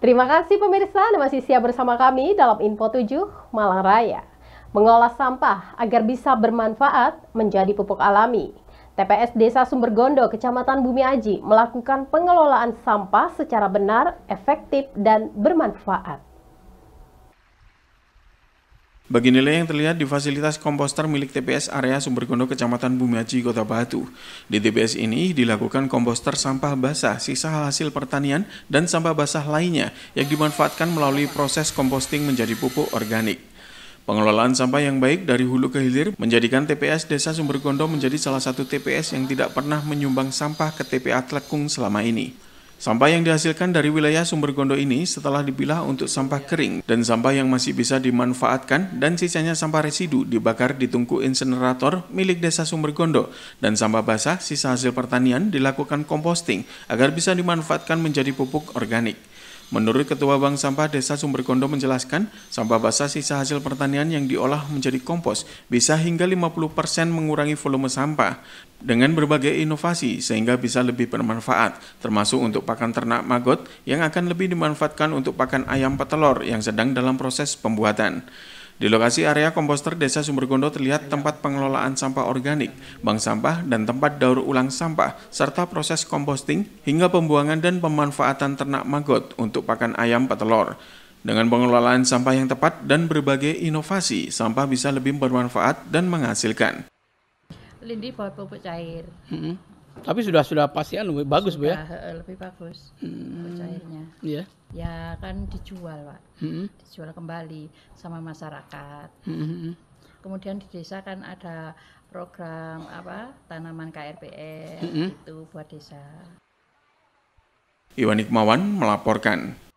Terima kasih pemirsa Anda masih siap bersama kami dalam Info 7 Malang Raya. Mengolah sampah agar bisa bermanfaat menjadi pupuk alami. TPS Desa Sumbergondo, Kecamatan Bumi Aji melakukan pengelolaan sampah secara benar, efektif, dan bermanfaat. Bagi nilai yang terlihat di fasilitas komposter milik TPS area Sumbergondo Kecamatan Bumiaji Kota Batu. Di TPS ini dilakukan komposter sampah basah, sisa hasil pertanian, dan sampah basah lainnya yang dimanfaatkan melalui proses komposting menjadi pupuk organik. Pengelolaan sampah yang baik dari hulu ke hilir menjadikan TPS Desa Sumbergondo menjadi salah satu TPS yang tidak pernah menyumbang sampah ke TPA Tlekung selama ini. Sampah yang dihasilkan dari wilayah sumber gondo ini setelah dipilah untuk sampah kering dan sampah yang masih bisa dimanfaatkan dan sisanya sampah residu dibakar di tungku insenerator milik desa sumber gondo dan sampah basah sisa hasil pertanian dilakukan komposting agar bisa dimanfaatkan menjadi pupuk organik. Menurut Ketua Bank Sampah Desa Sumberkondo menjelaskan, sampah basah sisa hasil pertanian yang diolah menjadi kompos bisa hingga 50% persen mengurangi volume sampah dengan berbagai inovasi sehingga bisa lebih bermanfaat, termasuk untuk pakan ternak maggot yang akan lebih dimanfaatkan untuk pakan ayam petelur yang sedang dalam proses pembuatan. Di lokasi area komposter Desa Sumbergondo terlihat tempat pengelolaan sampah organik, bank sampah, dan tempat daur ulang sampah, serta proses komposting hingga pembuangan dan pemanfaatan ternak maggot untuk pakan ayam petelur. Dengan pengelolaan sampah yang tepat dan berbagai inovasi, sampah bisa lebih bermanfaat dan menghasilkan. Lindi bawa pupuk cair. Mm -hmm tapi sudah sudah pastian lebih bagus sudah, bu ya? lebih bagus ya? Eh, hmm. cairnya. Iya. Yeah. Ya kan dijual pak, hmm. dijual kembali sama masyarakat. Hmm. Kemudian di desa kan ada program apa tanaman KRPN hmm. itu buat desa. Iwan Ikmawan melaporkan.